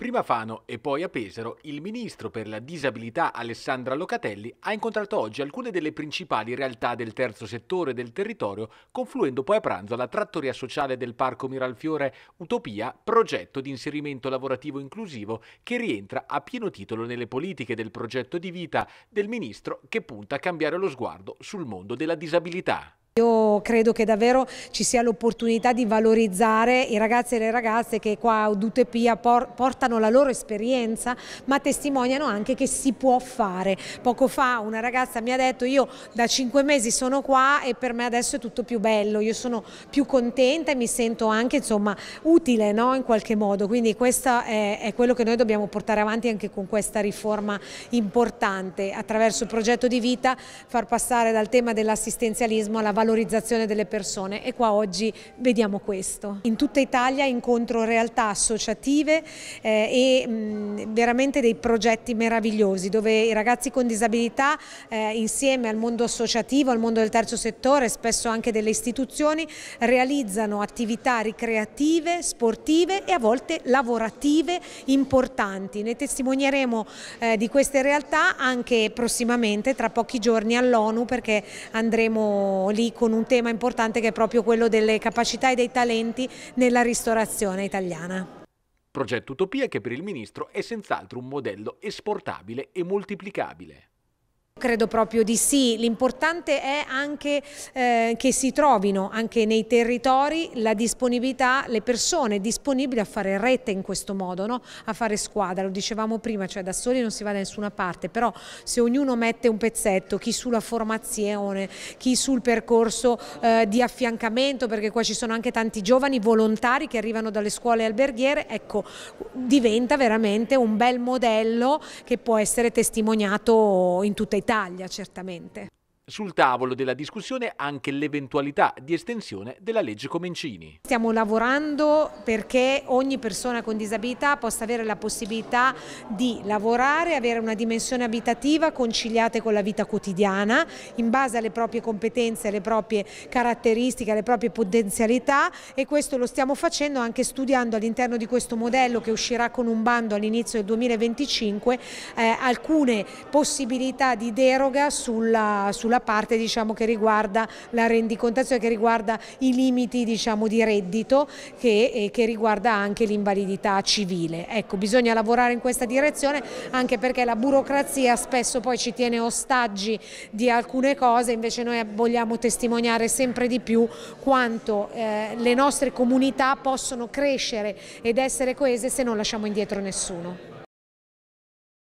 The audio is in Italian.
Prima a Fano e poi a Pesaro, il ministro per la disabilità Alessandra Locatelli ha incontrato oggi alcune delle principali realtà del terzo settore del territorio, confluendo poi a pranzo alla trattoria sociale del Parco Miralfiore Utopia, progetto di inserimento lavorativo inclusivo che rientra a pieno titolo nelle politiche del progetto di vita del ministro che punta a cambiare lo sguardo sul mondo della disabilità. Io credo che davvero ci sia l'opportunità di valorizzare i ragazzi e le ragazze che qua a Udute Udutepia portano la loro esperienza ma testimoniano anche che si può fare. Poco fa una ragazza mi ha detto io da cinque mesi sono qua e per me adesso è tutto più bello, io sono più contenta e mi sento anche insomma, utile no? in qualche modo, quindi questo è, è quello che noi dobbiamo portare avanti anche con questa riforma importante attraverso il progetto di vita far passare dal tema dell'assistenzialismo alla valorizzazione valorizzazione delle persone e qua oggi vediamo questo. In tutta Italia incontro realtà associative eh, e mh, mm, veramente dei progetti meravigliosi dove i ragazzi con disabilità eh, insieme al mondo associativo, al mondo del terzo settore, spesso anche delle istituzioni, realizzano attività ricreative, sportive e a volte lavorative importanti. Ne testimonieremo eh, di queste realtà anche prossimamente, tra pochi giorni all'ONU perché andremo lì con un tema importante che è proprio quello delle capacità e dei talenti nella ristorazione italiana. Progetto Utopia che per il Ministro è senz'altro un modello esportabile e moltiplicabile. Credo proprio di sì, l'importante è anche eh, che si trovino anche nei territori la disponibilità, le persone disponibili a fare rete in questo modo, no? a fare squadra, lo dicevamo prima, cioè da soli non si va da nessuna parte, però se ognuno mette un pezzetto, chi sulla formazione, chi sul percorso eh, di affiancamento, perché qua ci sono anche tanti giovani volontari che arrivano dalle scuole alberghiere, ecco, diventa veramente un bel modello che può essere testimoniato in tutta Italia. Italia certamente. Sul tavolo della discussione anche l'eventualità di estensione della legge Comencini. Stiamo lavorando perché ogni persona con disabilità possa avere la possibilità di lavorare, avere una dimensione abitativa conciliata con la vita quotidiana in base alle proprie competenze, alle proprie caratteristiche, alle proprie potenzialità e questo lo stiamo facendo anche studiando all'interno di questo modello che uscirà con un bando all'inizio del 2025 eh, alcune possibilità di deroga sulla, sulla la parte diciamo, che riguarda la rendicontazione, che riguarda i limiti diciamo, di reddito che, e che riguarda anche l'invalidità civile. Ecco, bisogna lavorare in questa direzione anche perché la burocrazia spesso poi ci tiene ostaggi di alcune cose, invece noi vogliamo testimoniare sempre di più quanto eh, le nostre comunità possono crescere ed essere coese se non lasciamo indietro nessuno.